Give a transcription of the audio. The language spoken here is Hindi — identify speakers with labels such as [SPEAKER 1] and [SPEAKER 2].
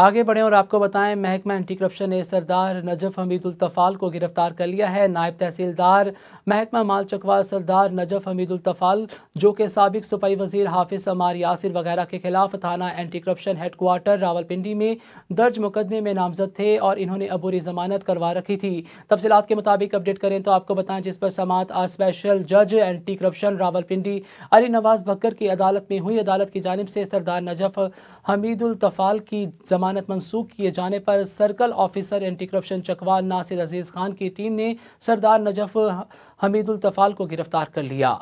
[SPEAKER 1] आगे बढ़ें और आपको बताएं महकमा एंटी करप्शन ने सरदार नजफ हमीदुलतफ़ाल को गिरफ्तार कर लिया है नायब तहसीलदार महकमा माल चकवा सरदार नजफ हमीदुलतफ़ाल जो कि सबक सुपाई वजीर हाफिज समार यासिर वगैरह के खिलाफ थाना एंटी करप्शन हेडकोार्टर रावलपिंडी में दर्ज मुकदमे में नामजद थे और इन्होंने अबूरी ज़मानत करवा रखी थी तफसीत के मुताबिक अपडेट करें तो आपको बताएं जिस पर समात आज स्पेशल जज एंटी करप्शन रावलपिंडी अली नवाज भक्कर की अदालत में हुई अदालत की जानब से सरदार नजफ हमीदुलतफ़ाल की जमानत मनसूख किए जाने पर circle officer anti corruption Chakwal Nasir Aziz Khan की टीम ने सरदार नजफ हमीदुल तफाल को गिरफ्तार कर लिया